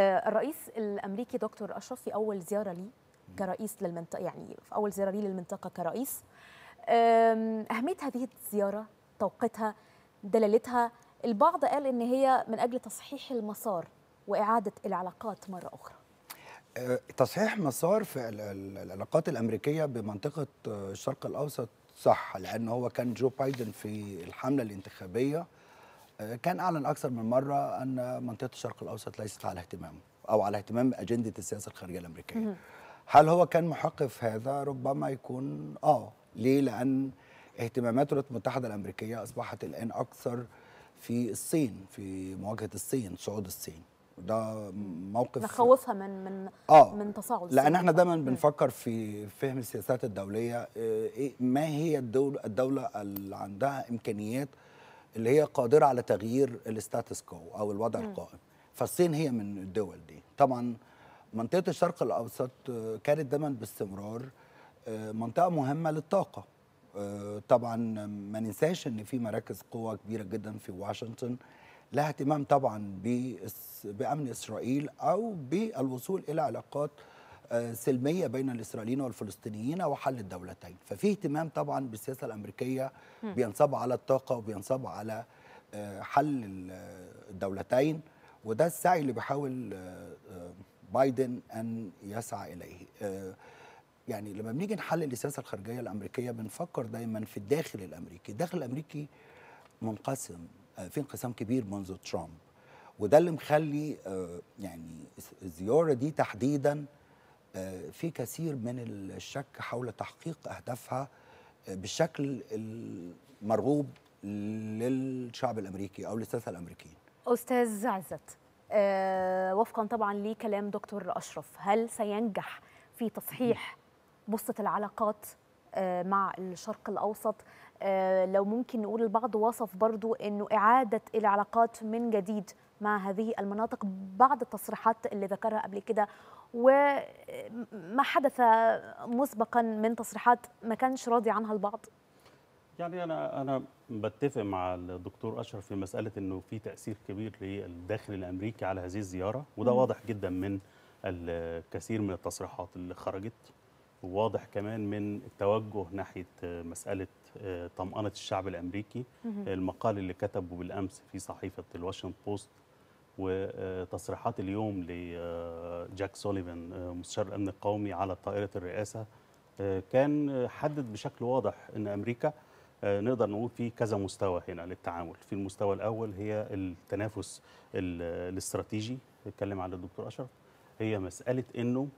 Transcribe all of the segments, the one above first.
آه، الرئيس الامريكي دكتور اشرف في اول زياره لي كرئيس للمنطقه يعني في اول زياره لي للمنطقه كرئيس اهميه هذه الزياره توقيتها دلالتها البعض قال ان هي من اجل تصحيح المسار واعاده العلاقات مره اخرى آه، تصحيح مسار في العلاقات الامريكيه بمنطقه آه، الشرق الاوسط صح لان هو كان جو بايدن في الحمله الانتخابيه كان اعلن اكثر من مره ان منطقه الشرق الاوسط ليست على اهتمامه او على اهتمام اجنده السياسه الخارجيه الامريكيه. هل هو كان محق في هذا؟ ربما يكون اه، ليه؟ لان اهتمامات الولايات المتحده الامريكيه اصبحت الان اكثر في الصين في مواجهه الصين صعود الصين ده موقف نخوفها من من آه من تصاعد لان احنا دايما بنفكر في فهم السياسات الدوليه آه، إيه ما هي الدول الدوله اللي عندها امكانيات اللي هي قادره على تغيير الستاتس كو او الوضع م. القائم فالصين هي من الدول دي طبعا منطقه الشرق الاوسط آه، كانت دايما باستمرار آه، منطقه مهمه للطاقه آه، طبعا ما ننساش ان في مراكز قوه كبيره جدا في واشنطن لها اهتمام طبعا بامن اسرائيل او بالوصول الى علاقات سلميه بين الاسرائيليين والفلسطينيين وحل الدولتين ففي اهتمام طبعا بالسياسه الامريكيه بينصب على الطاقه وبينصب على آه، حل آه، الدولتين وده السعي اللي بيحاول آه، بايدن ان يسعى اليه يعني لما بنيجي نحلل السياسه الخارجيه الامريكيه بنفكر دايما في الداخل الامريكي الداخل الامريكي منقسم في انقسام كبير منذ ترامب وده اللي مخلي يعني الزياره دي تحديدا آه، في كثير من الشك حول تحقيق اهدافها آه، بالشكل المرغوب للشعب الامريكي او للساسه الامريكيين. استاذ عزت آه، وفقا طبعا لكلام دكتور اشرف هل سينجح في تصحيح بصه العلاقات مع الشرق الاوسط لو ممكن نقول البعض وصف برضو انه اعاده العلاقات من جديد مع هذه المناطق بعد التصريحات اللي ذكرها قبل كده وما حدث مسبقا من تصريحات ما كانش راضي عنها البعض يعني انا انا بتفق مع الدكتور اشرف في مساله انه في تاثير كبير للداخل الامريكي على هذه الزياره وده مم. واضح جدا من الكثير من التصريحات اللي خرجت وواضح كمان من التوجه ناحيه مساله آه، طمأنة الشعب الامريكي المقال اللي كتبه بالامس في صحيفه الواشنطن بوست وتصريحات اليوم لجاك آه، سوليفان آه، مستشار الامن القومي على طائره الرئاسه آه، كان حدد بشكل واضح ان امريكا نقدر نقول في كذا مستوى هنا للتعامل في المستوى الاول هي التنافس الاستراتيجي اتكلم على الدكتور اشرف هي مساله انه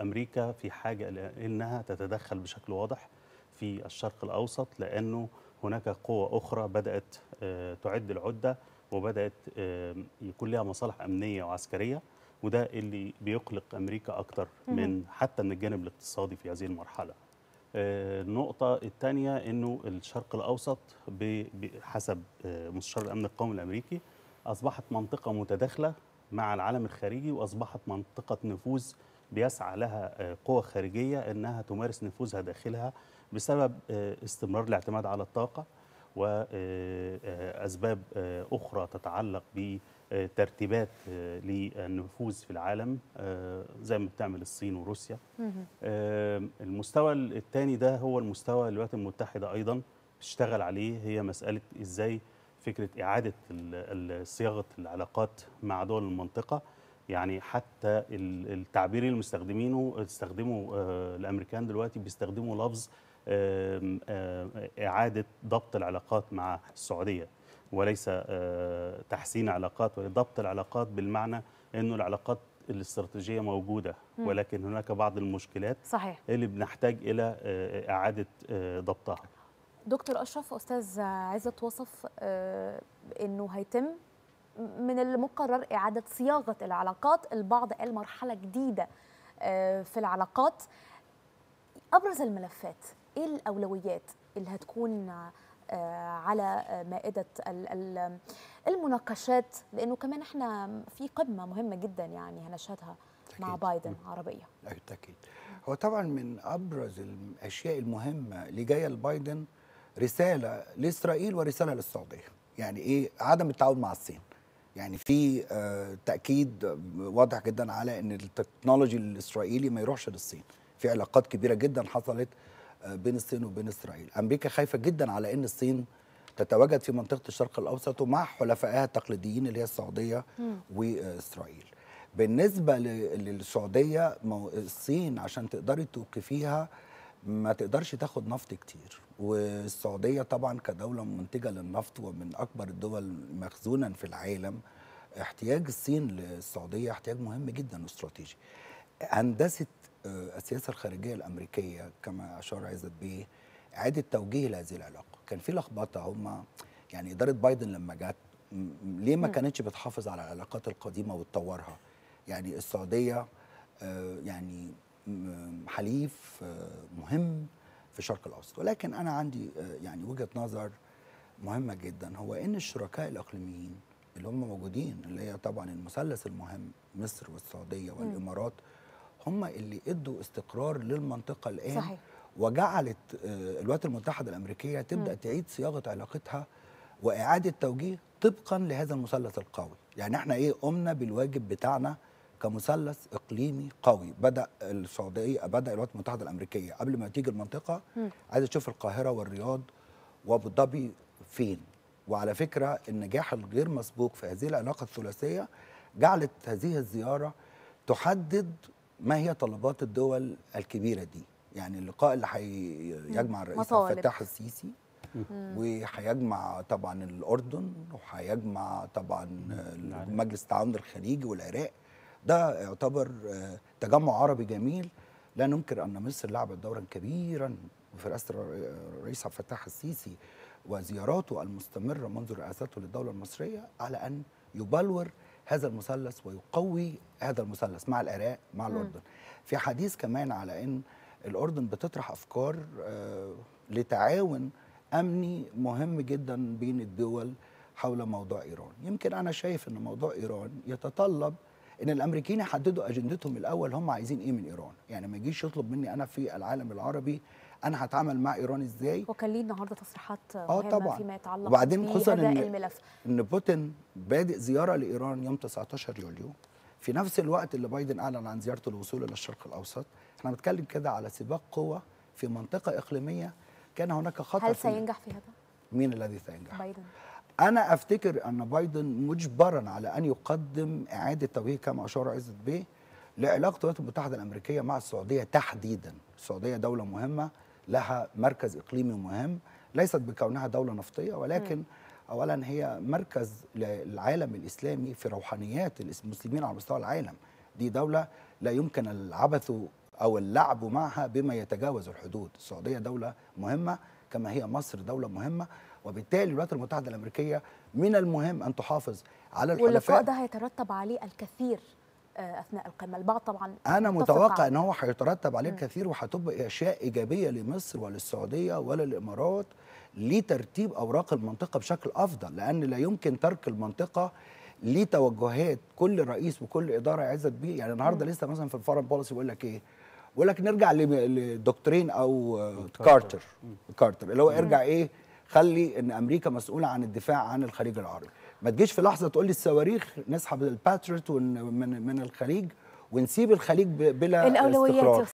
امريكا في حاجه انها تتدخل بشكل واضح في الشرق الاوسط لانه هناك قوى اخرى بدات تعد العده وبدات يكون لها مصالح امنيه وعسكريه وده اللي بيقلق امريكا اكتر من حتى من الجانب الاقتصادي في هذه المرحله آه، النقطة الثانية انه الشرق الاوسط حسب آه، مستشار الامن القومي الامريكي اصبحت منطقة متداخلة مع العالم الخارجي واصبحت منطقة نفوذ بيسعى لها آه، قوى خارجية انها تمارس نفوذها داخلها بسبب استمرار الاعتماد على الطاقة وأسباب أخرى تتعلق بترتيبات للنفوذ في العالم آه، زي ما بتعمل الصين وروسيا آه، المستوى الثاني ده هو المستوى الولايات المتحدة أيضا بتشتغل عليه هي مسألة إزاي فكرة إعادة صياغة العلاقات مع دول المنطقة يعني حتى التعبير اللي مستخدمينه استخدموا آه، الامريكان دلوقتي بيستخدموا لفظ إعادة ضبط العلاقات مع السعودية وليس آه، تحسين علاقات وضبط العلاقات بالمعنى أنه العلاقات الاستراتيجية موجودة ولكن هناك بعض المشكلات صحيح. اللي بنحتاج إلى آه، إعادة آه، ضبطها دكتور أشرف أستاذ عزت وصف أنه هيتم من المقرر إعادة صياغة العلاقات البعض قال مرحلة جديدة في العلاقات أبرز الملفات ايه الاولويات اللي هتكون آه، على آه، مائدة المناقشات لأنه كمان احنا في قمة مهمة جدا يعني هنشهدها مع بايدن عربية أكيد هو طبعا من أبرز الأشياء المهمة اللي جاية لبايدن رسالة لإسرائيل ورسالة للسعودية يعني إيه عدم التعاون مع الصين يعني في آه، تأكيد واضح جدا على أن التكنولوجي الإسرائيلي ما يروحش للصين في علاقات كبيرة جدا حصلت بين الصين وبين اسرائيل امريكا خايفه جدا على ان الصين تتواجد في منطقه الشرق الاوسط ومع حلفائها التقليديين اللي هي السعوديه واسرائيل بالنسبه للسعوديه الصين عشان تقدري توقفيها ما تقدرش تاخد نفط كتير والسعوديه طبعا كدوله منتجه للنفط ومن اكبر الدول مخزونا في العالم احتياج الصين للسعوديه احتياج مهم جدا واستراتيجي هندسه آه، السياسه الخارجيه الامريكيه كما اشار عزت بيه اعاده توجيه لهذه العلاقه كان في لخبطه هم يعني اداره بايدن لما جت ليه ما كانتش بتحافظ على العلاقات القديمه وتطورها يعني السعوديه آه، يعني حليف آه، مهم في الشرق الاوسط ولكن انا عندي يعني وجهه نظر مهمه جدا هو ان الشركاء الاقليميين اللي هم موجودين اللي هي طبعا المثلث المهم مصر والسعوديه والامارات م. هم اللي ادوا استقرار للمنطقه الان صحيح. وجعلت آه، الولايات المتحده الامريكيه تبدا م. تعيد صياغه علاقتها واعاده توجيه طبقا لهذا المثلث القوي يعني احنا ايه قمنا بالواجب بتاعنا كمثلث اقليمي قوي بدا السعوديه بدا الولايات المتحده الامريكيه قبل ما تيجي المنطقه م. عايزه تشوف القاهره والرياض وابو ظبي فين وعلى فكره النجاح الغير مسبوق في هذه العلاقه الثلاثيه جعلت هذه الزياره تحدد ما هي طلبات الدول الكبيره دي يعني اللقاء اللي هيجمع الرئيس عبد الفتاح السيسي وهيجمع طبعا الاردن وهيجمع طبعا مجلس التعاون الخليجي والعراق ده يعتبر آه، تجمع عربي جميل لا ننكر ان مصر لعبت دورا كبيرا في رئاسه الرئيس عبد الفتاح السيسي وزياراته المستمره منذ رئاسته للدوله المصريه على ان يبلور هذا المثلث ويقوي هذا المثلث مع العراق مع الأردن في حديث كمان على أن الأردن بتطرح أفكار آه، لتعاون أمني مهم جدا بين الدول حول موضوع إيران يمكن أنا شايف أن موضوع إيران يتطلب ان الامريكيين يحددوا اجندتهم الاول هم عايزين ايه من ايران يعني ما يجيش يطلب مني انا في العالم العربي انا هتعامل مع ايران ازاي وكان ليه النهارده تصريحات آه، مهمه طبعا. فيما يتعلق وبعدين خصوصا ان الملف. ان بوتين بادئ زياره لايران يوم 19 يوليو في نفس الوقت اللي بايدن اعلن عن زيارته الوصول الى الشرق الاوسط احنا بنتكلم كده على سباق قوه في منطقه اقليميه كان هناك خطر هل سينجح في هذا مين الذي سينجح بايدن انا افتكر ان بايدن مجبرا على ان يقدم اعاده توجيه كما اشار عزت بيه لعلاقه الولايات المتحده الامريكيه مع السعوديه تحديدا السعوديه دوله مهمه لها مركز إقليمي مهم ليست بكونها دولة نفطية ولكن م. أولا هي مركز للعالم الإسلامي في روحانيات المسلمين على مستوى العالم دي دولة لا يمكن العبث أو اللعب معها بما يتجاوز الحدود السعودية دولة مهمة كما هي مصر دولة مهمة وبالتالي الولايات المتحدة الأمريكية من المهم أن تحافظ على الحلفاء واللقاء ده هيترتب عليه الكثير آه، اثناء القمه البعض طبعا انا متوقع ان هو هيترتب عليه كثير وهتبقى اشياء ايجابيه لمصر وللسعوديه وللامارات لترتيب اوراق المنطقه بشكل افضل لان لا يمكن ترك المنطقه لتوجهات كل رئيس وكل اداره عزت بيه يعني النهارده لسه مثلا في الفورن بوليسي بيقول لك ايه بيقول لك نرجع للدكتورين او كارتر كارتر اللي هو ارجع ايه خلي ان امريكا مسؤوله عن الدفاع عن الخليج العربي ما تجيش في لحظه تقول لي الصواريخ نسحب الباتريوت من من الخليج ونسيب الخليج بلا الاولويات استقرار